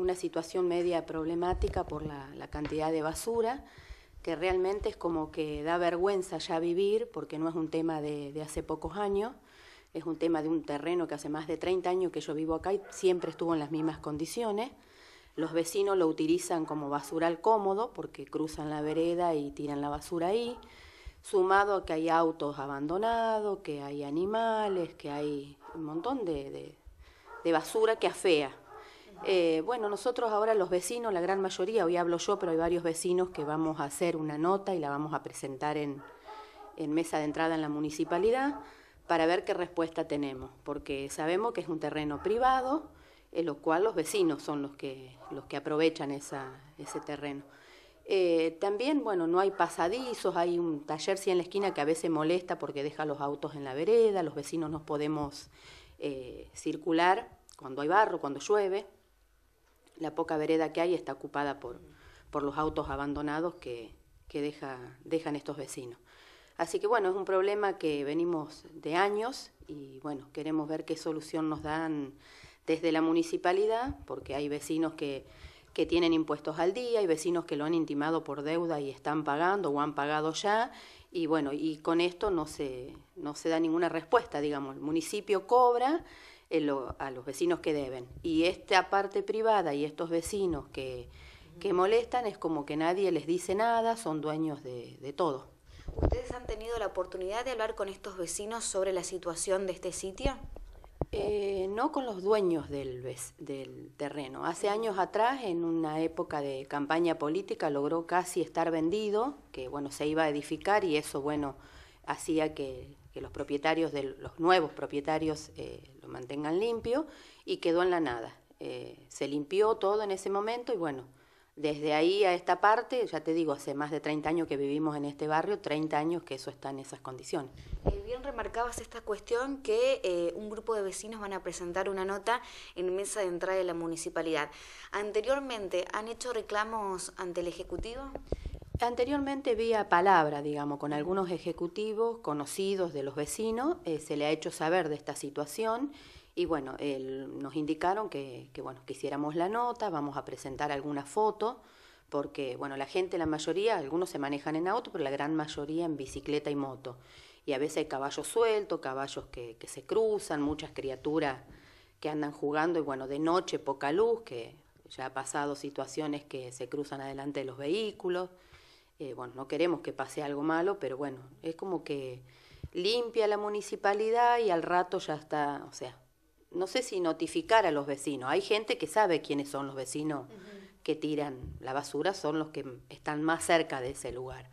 una situación media problemática por la, cantidad de basura, que realmente es como que da vergüenza ya vivir, porque no es un tema de, hace pocos años, es un tema de un terreno que hace más de 30 años que yo vivo acá y siempre estuvo en las mismas condiciones. Los vecinos lo utilizan como basural cómodo porque cruzan la vereda y tiran la basura ahí, sumado a que hay autos abandonados, que hay animales, que hay un montón de basura que afea. Eh, bueno, nosotros ahora los vecinos, la gran mayoría, hoy hablo yo, pero hay varios vecinos que vamos a hacer una nota y la vamos a presentar en, mesa de entrada en la municipalidad para ver qué respuesta tenemos, porque sabemos que es un terreno privado, en lo cual los vecinos son los que, aprovechan ese terreno. Eh, también, bueno, no hay pasadizos, hay un taller sí en la esquina que a veces molesta porque deja los autos en la vereda, los vecinos no podemos eh, circular cuando hay barro, cuando llueve la poca vereda que hay está ocupada por, por los autos abandonados que, que dejan estos vecinos. Así que bueno, es un problema que venimos de años y bueno, queremos ver qué solución nos dan desde la municipalidad, porque hay vecinos que, que tienen impuestos al día, hay vecinos que lo han intimado por deuda y están pagando o han pagado ya, y bueno, y con esto no se, no se da ninguna respuesta, digamos, el municipio cobra a los vecinos que deben. Y esta parte privada y estos vecinos que, que molestan es como que nadie les dice nada, son dueños de, todo. ¿Ustedes han tenido la oportunidad de hablar con estos vecinos sobre la situación de este sitio? Eh, no con los dueños del, del, terreno. Hace años atrás, en una época de campaña política, logró casi estar vendido, que bueno, se iba a edificar y eso, bueno, hacía que que los propietarios, de los nuevos propietarios eh, lo mantengan limpio y quedó en la nada. Eh, se limpió todo en ese momento y bueno, desde ahí a esta parte, ya te digo, hace más de 30 años que vivimos en este barrio, 30 años que eso está en esas condiciones. Eh, bien remarcabas esta cuestión que un grupo de vecinos van a presentar una nota en mesa de entrada de la municipalidad. ¿Anteriormente han hecho reclamos ante el Ejecutivo? Anteriormente vía palabra, digamos, con algunos ejecutivos conocidos de los vecinos, eh, se le ha hecho saber de esta situación y bueno, nos indicaron que, bueno, quisiéramos la nota, vamos a presentar alguna foto, porque bueno, la gente, la mayoría, algunos se manejan en auto, pero la gran mayoría en bicicleta y moto. Y a veces hay caballos sueltos, caballos que, que se cruzan, muchas criaturas que andan jugando y bueno, de noche poca luz, que ya ha pasado situaciones que se cruzan adelante de los vehículos. Eh, bueno, no queremos que pase algo malo, pero bueno, es como que limpia la municipalidad y al rato ya está, o sea, no sé si notificar a los vecinos. Hay gente que sabe quiénes son los vecinos que tiran la basura, son los que están más cerca de ese lugar.